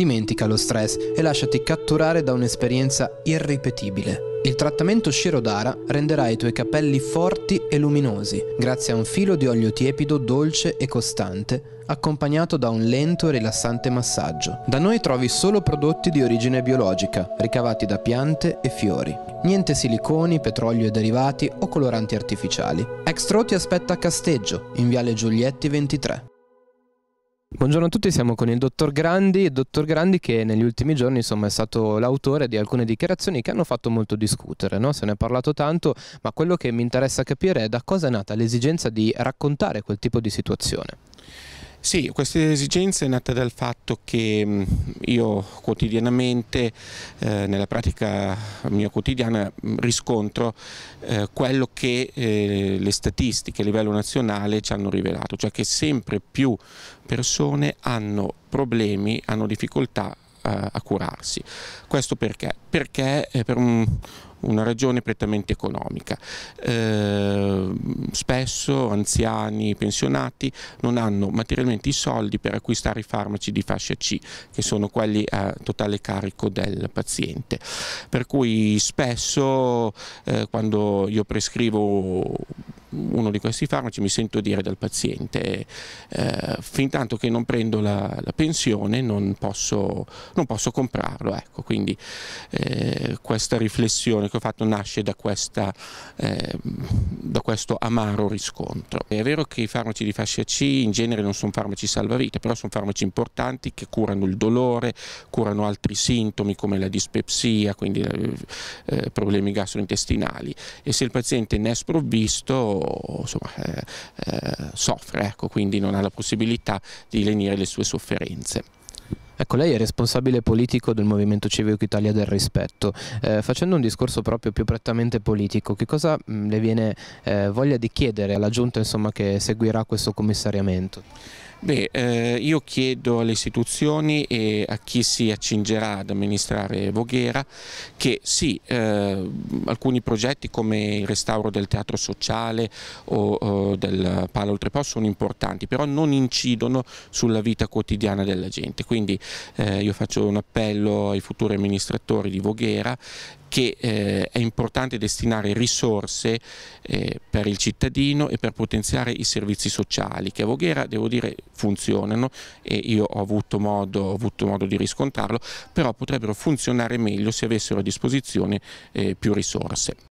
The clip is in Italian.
Dimentica lo stress e lasciati catturare da un'esperienza irripetibile. Il trattamento Shirodara renderà i tuoi capelli forti e luminosi, grazie a un filo di olio tiepido dolce e costante, accompagnato da un lento e rilassante massaggio. Da noi trovi solo prodotti di origine biologica, ricavati da piante e fiori. Niente siliconi, petrolio e derivati o coloranti artificiali. Extro ti aspetta a Casteggio, in Viale Giulietti 23. Buongiorno a tutti, siamo con il dottor Grandi, il dottor Grandi che negli ultimi giorni insomma, è stato l'autore di alcune dichiarazioni che hanno fatto molto discutere, no? se ne è parlato tanto, ma quello che mi interessa capire è da cosa è nata l'esigenza di raccontare quel tipo di situazione. Sì, questa esigenza è nata dal fatto che mm, io quotidianamente, eh, nella pratica mia quotidiana, mm, riscontro eh, quello che eh, le statistiche a livello nazionale ci hanno rivelato, cioè che sempre più persone hanno problemi, hanno difficoltà eh, a curarsi. Questo perché? Perché per un, una ragione prettamente economica. Eh, spesso anziani, pensionati non hanno materialmente i soldi per acquistare i farmaci di fascia C che sono quelli a totale carico del paziente. Per cui spesso eh, quando io prescrivo uno di questi farmaci mi sento dire dal paziente eh, fin tanto che non prendo la, la pensione non posso, non posso, comprarlo. Ecco, quindi eh, questa riflessione che ho fatto nasce da, questa, eh, da questo amaro riscontro. È vero che i farmaci di fascia C in genere non sono farmaci salvavita, però sono farmaci importanti che curano il dolore, curano altri sintomi come la dispepsia, quindi eh, eh problemi gastrointestinali e se il paziente ne è sprovvisto insomma, eh, eh, soffre, ecco, quindi non ha la possibilità di lenire le sue sofferenze. Ecco, lei è responsabile politico del Movimento Civico Italia del Rispetto. Eh, facendo un discorso proprio più prettamente politico, che cosa mh, mm, le viene eh, voglia di chiedere alla giunta insomma, che seguirà questo commissariamento? Beh, eh, io chiedo alle istituzioni e a chi si accingerà ad amministrare Voghera che sì, eh, alcuni progetti come il restauro del teatro sociale o, o del Palo Oltrepò sono importanti, però non incidono sulla vita quotidiana della gente. Quindi eh, io faccio un appello ai futuri amministratori di Voghera che eh, è importante destinare risorse eh, per il cittadino e per potenziare i servizi sociali che a Voghera devo dire funzionano e io ho avuto modo, ho avuto modo di riscontrarlo, però potrebbero funzionare meglio se avessero a disposizione eh, più risorse.